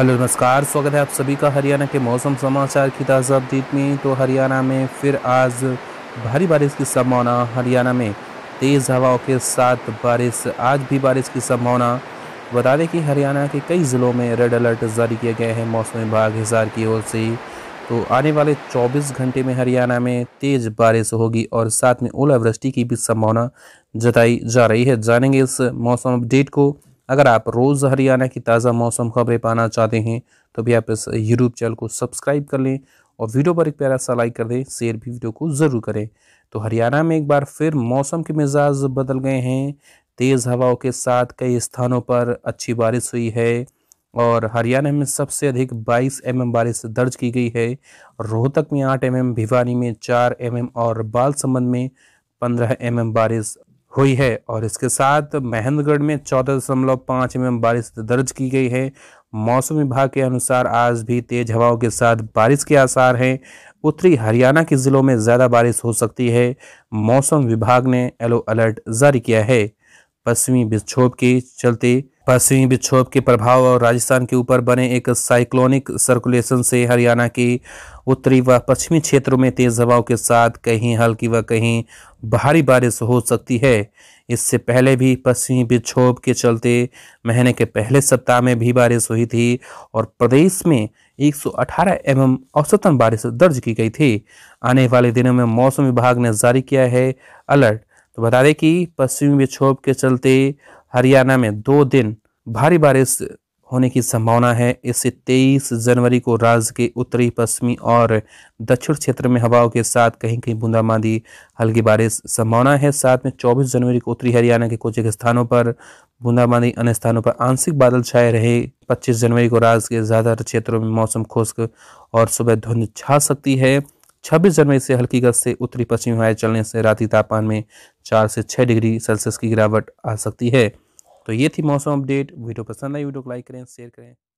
hello नमस्कार स्वागत है आप सभी का हरियाणा के मौसम समाचार की ताज़ा अपडेट में तो हरियाणा में फिर आज भारी बारिश की संभावना हरियाणा में तेज़ हवाओं के साथ बारिश आज भी बारिश की संभावना बता दें कि हरियाणा के कई ज़िलों में रेड अलर्ट जारी किए गए हैं मौसम विभाग हिसार की ओर से तो आने वाले 24 घंटे में हरियाणा में तेज़ बारिश होगी और साथ में ओलावृष्टि की भी संभावना जताई जा रही है जानेंगे इस मौसम अपडेट को अगर आप रोज़ हरियाणा की ताज़ा मौसम खबरें पाना चाहते हैं तो भी आप इस यूट्यूब चैनल को सब्सक्राइब कर लें और वीडियो पर एक प्यारा सा लाइक कर दें शेयर भी वीडियो को ज़रूर करें तो हरियाणा में एक बार फिर मौसम के मिजाज बदल गए हैं तेज़ हवाओं के साथ कई स्थानों पर अच्छी बारिश हुई है और हरियाणा में सबसे अधिक 22 एम बारिश दर्ज की गई है रोहतक में 8 एम भिवानी में 4 एम और बाल संबंध में 15 एम बारिश हुई है और इसके साथ महेंद्रगढ़ में चौदह दशमलव पाँच एम बारिश दर्ज की गई है मौसम विभाग के अनुसार आज भी तेज हवाओं के साथ बारिश के आसार हैं उत्तरी हरियाणा के ज़िलों में ज़्यादा बारिश हो सकती है मौसम विभाग ने येलो अलर्ट जारी किया है पश्चिमी विक्षोभ के चलते पश्चिमी विक्षोभ के प्रभाव और राजस्थान के ऊपर बने एक साइक्लोनिक सर्कुलेशन से हरियाणा के उत्तरी व पश्चिमी क्षेत्रों में तेज हवाओं के साथ कहीं हल्की व कहीं भारी बारिश हो सकती है इससे पहले भी पश्चिमी विक्षोभ के चलते महीने के पहले सप्ताह में भी बारिश हुई थी और प्रदेश में 118 एवं औसतन बारिश दर्ज की गई थी आने वाले दिनों में मौसम विभाग ने जारी किया है अलर्ट तो बता दें कि पश्चिमी विक्षोभ के चलते हरियाणा में दो दिन भारी बारिश होने की संभावना है इससे 23 जनवरी को राज्य के उत्तरी पश्चिमी और दक्षिण क्षेत्र में हवाओं के साथ कहीं कहीं बूंदाबांदी हल्की बारिश संभावना है साथ में 24 जनवरी को उत्तरी हरियाणा के कुछ एक स्थानों पर बूंदाबांदी अन्य स्थानों पर आंशिक बादल छाए रहे 25 जनवरी को राज्य के ज़्यादातर क्षेत्रों में मौसम खुश्क और सुबह धुंध छा सकती है 26 जनवरी से हल्की गज से उत्तरी पश्चिमी हवाएं चलने से राती तापमान में चार से छः डिग्री सेल्सियस की गिरावट आ सकती है तो ये थी मौसम अपडेट वीडियो पसंद आई वीडियो को लाइक करें शेयर करें